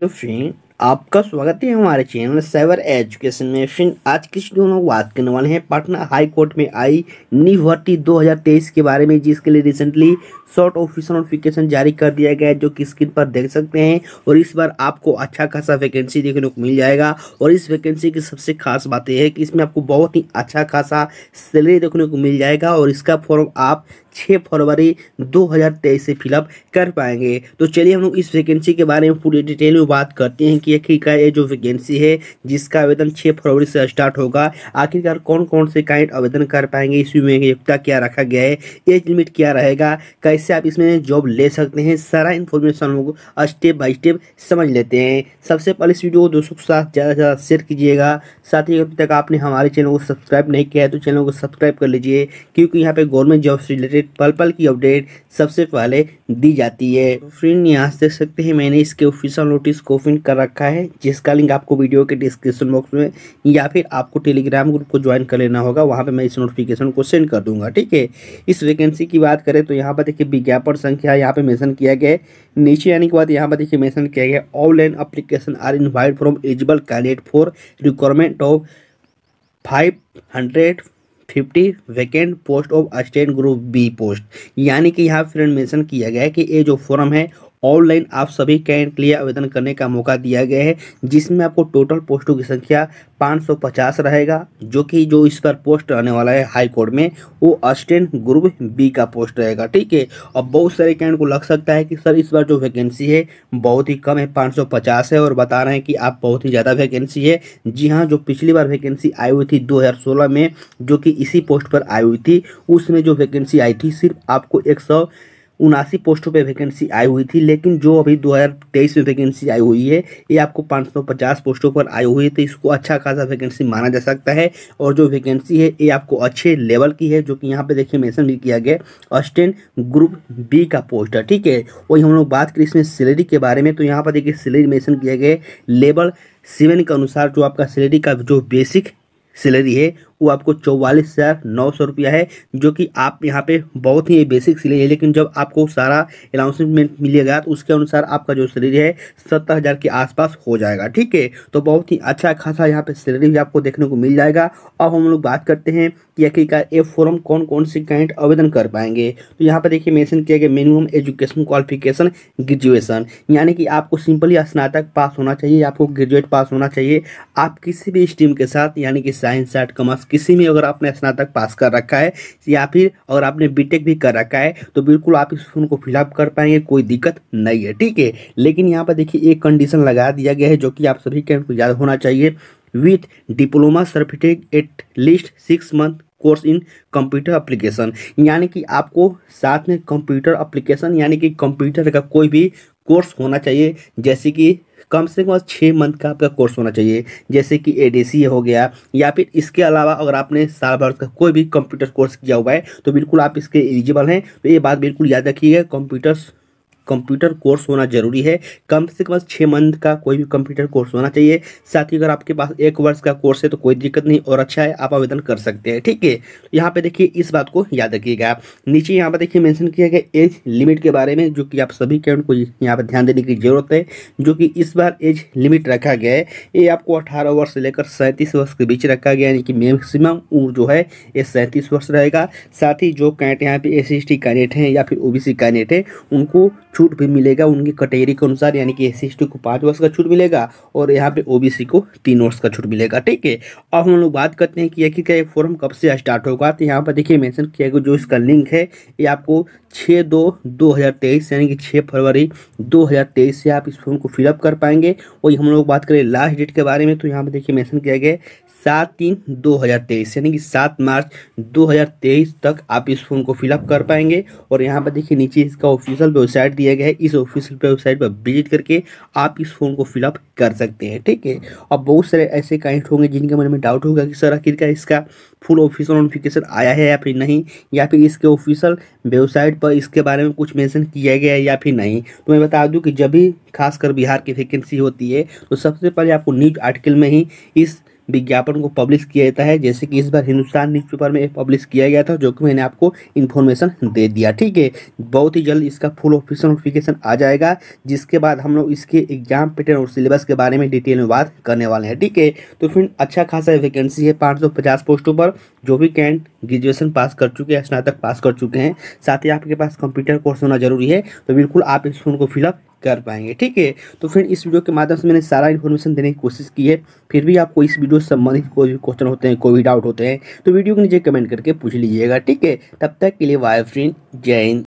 No fim आपका स्वागत है हमारे चैनल साइबर एजुकेशन में आज किस दिन में बात करने वाले हैं पटना हाई कोर्ट में आई नी भर्ती दो के बारे में जिसके लिए रिसेंटली शॉर्ट ऑफिशियल नोटिफिकेशन जारी कर दिया गया है जो कि स्क्रीन पर देख सकते हैं और इस बार आपको अच्छा खासा वैकेंसी देखने को मिल जाएगा और इस वैकेंसी की सबसे खास बात यह है कि इसमें आपको बहुत ही अच्छा खासा सैलरी देखने को मिल जाएगा और इसका फॉर्म आप 6 फरवरी 2023 से फिलअप कर पाएंगे तो चलिए हम लोग इस वैकेंसी के बारे में पूरी डिटेल में बात करते हैं कि की आखिरकार ये जो वैकेंसी है जिसका आवेदन 6 फरवरी से स्टार्ट होगा आखिरकार कौन कौन से कैंडिडेट आवेदन कर पाएंगे इस में योग्यता क्या रखा गया है एज लिमिट क्या रहेगा कैसे आप इसमें जॉब ले सकते हैं सारा इन्फॉर्मेशन लोग स्टेप बाई स्टेप समझ लेते हैं सबसे पहले इस वीडियो को दोस्तों के साथ ज़्यादा से ज़्यादा शेयर कीजिएगा साथ ही अभी तक आपने हमारे चैनल को सब्सक्राइब नहीं किया है तो चैनल को सब्सक्राइब कर लीजिए क्योंकि यहाँ पर गवर्नमेंट जॉब से रिलेटेड पल पल की अपडेट सबसे पहले दी जाती है तो फ्रेंड यहाँ से देख सकते हैं मैंने इसके ऑफिशियल नोटिस को फिन कर रखा है जिसका लिंक आपको वीडियो के डिस्क्रिप्शन बॉक्स में या फिर आपको टेलीग्राम ग्रुप को ज्वाइन कर लेना होगा वहाँ पे मैं इस नोटिफिकेशन को सेंड कर दूंगा ठीक है इस वैकेंसी की बात करें तो यहाँ पर देखिए विज्ञापन संख्या यहाँ पर मैंसन किया गया है नीचे आने के बाद यहाँ पर देखिए मैंसन किया गया online application are invite from eligible candidate for requirement of five hundred fifty vacant post of assistant group B post यानी कि यहाँ फिर मेंशन किया गया है कि ये जो फॉर्म है ऑनलाइन आप सभी कैंड के लिए आवेदन करने का मौका दिया गया है जिसमें आपको टोटल पोस्टों की संख्या 550 रहेगा जो कि जो इस पर पोस्ट रहने वाला है हाई कोर्ट में वो असिस्टेंट ग्रुप बी का पोस्ट रहेगा ठीक है और बहुत सारे कैंड को लग सकता है कि सर इस बार जो वैकेंसी है बहुत ही कम है 550 है और बता रहे हैं कि आप बहुत ही ज़्यादा वैकेंसी है जी हाँ जो पिछली बार वैकेंसी आई हुई थी दो में जो कि इसी पोस्ट पर आई हुई थी उसमें जो वैकेंसी आई थी सिर्फ आपको एक उनासी पोस्टों पे वैकेंसी आई हुई थी लेकिन जो अभी 2023 में वैकेंसी आई हुई है ये आपको 550 पोस्टों पर आई हुई है तो इसको अच्छा खासा वैकेंसी माना जा सकता है और जो वैकेंसी है ये आपको अच्छे लेवल की है जो कि यहाँ पे देखिए मेंशन भी किया गया अस्टेंट ग्रुप बी का पोस्ट है ठीक है वही हम लोग बात करें इसमें सैलरी के बारे में तो यहाँ पर देखिए सैलरी मैंसन किया गया लेवल सेवन के अनुसार जो आपका सैलरी का जो बेसिक सैलरी है वो आपको चौवालीस हज़ार नौ सौ रुपया है जो कि आप यहाँ पे बहुत ही बेसिक सैलरी है लेकिन जब आपको सारा अनाउंसमेंट मिलेगा तो उसके अनुसार आपका जो सैलरी है सत्तर हज़ार के आसपास हो जाएगा ठीक है तो बहुत ही अच्छा खासा यहाँ पे सैलरी भी आपको देखने को मिल जाएगा अब हम लोग बात करते हैं कि आखिरकार ये फॉर्म कौन कौन से कैंट आवेदन कर पाएंगे तो यहाँ पर देखिए मैंशन किया गया मिनिमम एजुकेशन क्वालिफिकेशन ग्रेजुएशन यानी कि आपको सिंपली स्नातक पास होना चाहिए आपको ग्रेजुएट पास होना चाहिए आप किसी भी स्ट्रीम के साथ यानी कि साइंस आर्ट कॉमर्स किसी में अगर आपने स्नातक पास कर रखा है या फिर अगर आपने बीटेक भी कर रखा है तो बिल्कुल आप इस फॉर्म को फिलअप कर पाएंगे कोई दिक्कत नहीं है ठीक है लेकिन यहाँ पर देखिए एक कंडीशन लगा दिया गया है जो कि आप सभी के याद होना चाहिए with diploma certificate at least six month course in computer application यानी कि आपको साथ में कंप्यूटर एप्लीकेशन यानी कि कंप्यूटर का कोई भी कोर्स होना चाहिए जैसे कि कम से कम छः मंथ का आपका कोर्स होना चाहिए जैसे कि ए हो गया या फिर इसके अलावा अगर आपने साल भर का कोई भी कंप्यूटर कोर्स किया हुआ है तो बिल्कुल आप इसके एलिजिबल हैं तो ये बात बिल्कुल याद रखिएगा कंप्यूटर्स कंप्यूटर कोर्स होना जरूरी है कम से कम छः मंथ का कोई भी कंप्यूटर कोर्स होना चाहिए साथ ही अगर आपके पास एक वर्ष का कोर्स है तो कोई दिक्कत नहीं और अच्छा है आप आवेदन कर सकते हैं ठीक है यहाँ पे देखिए इस बात को याद रखिएगा नीचे यहाँ पर देखिए मैंशन किया गया एज लिमिट के बारे में जो कि आप सभी कैंड को यहाँ पर ध्यान देने की जरूरत है जो कि इस बार एज लिमिट रखा गया है ये आपको अठारह वर्ष से लेकर सैंतीस वर्ष के बीच रखा गया यानी कि मैक्सिमम उम्र जो है ये सैंतीस वर्ष रहेगा साथ ही जो कैंट यहाँ पे एस सी कैंडिडेट हैं या फिर ओ बी कैंडिडेट हैं उनको छूट भी मिलेगा उनकी कटेरी के अनुसार यानी कि एस सी को पाँच वर्ष का छूट मिलेगा और यहाँ पे ओबीसी को तीन वर्ष का छूट मिलेगा ठीक है अब हम लोग बात करते हैं कि आखिर ये फॉर्म कब से स्टार्ट होगा तो यहाँ पर देखिए मेंशन किया गया जो इसका लिंक है ये आपको छः दो दो हज़ार तेईस यानी कि छः फरवरी दो हज़ार तेईस से आप इस फॉर्म को फिलअप कर पाएंगे और हम लोग बात करें लास्ट डेट के बारे में तो यहाँ पर देखिए मैंसन किया गया सात तीन दो हज़ार तेईस यानी कि सात मार्च दो हज़ार तेईस तक आप इस फॉर्म को फिलअप कर पाएंगे और यहाँ पर देखिए नीचे इसका ऑफिशियल वेबसाइट दिया गया है इस ऑफिशियल वेबसाइट पर विजिट करके आप इस फॉर्म को फिलअप कर सकते हैं ठीक है और बहुत सारे ऐसे काइंट होंगे जिनके मन में डाउट होगा कि सर आखिर का इसका फुल ऑफिशियल नोटिफिकेशन आया है या फिर नहीं या फिर इसके ऑफिशियल वेबसाइट पर इसके बारे में कुछ मेंशन किया गया है या फिर नहीं तो मैं बता दूं कि जब भी खासकर बिहार की वैकेंसी होती है तो सबसे पहले आपको न्यूज आर्टिकल में ही इस विज्ञापन को पब्लिश किया जाता है जैसे कि इस बार हिंदुस्तान न्यूज़पेपर में पब्लिश किया गया था जो कि मैंने आपको इन्फॉर्मेशन दे दिया ठीक है बहुत ही जल्द इसका फुल ऑफिशियल नोटिफिकेशन आ जाएगा जिसके बाद हम लोग इसके एग्जाम पैटर्न और सिलेबस के बारे में डिटेल में बात करने वाले हैं ठीक है तो फिर अच्छा खासा वैकेंसी है पाँच पोस्टों पर जो भी कैंड ग्रेजुएशन पास कर चुके हैं स्नातक पास कर चुके हैं साथ ही आपके पास कंप्यूटर कोर्स होना जरूरी है तो बिल्कुल आप इस फोन को फिलअप कर पाएंगे ठीक है तो फिर इस वीडियो के माध्यम से मैंने सारा इन्फॉर्मेशन देने की कोशिश की है फिर भी आपको इस वीडियो से संबंधित कोई भी क्वेश्चन होते हैं कोई भी डाउट होते हैं तो वीडियो के नीचे कमेंट करके पूछ लीजिएगा ठीक है तब तक के लिए वाई फ्रेंड जय हिंद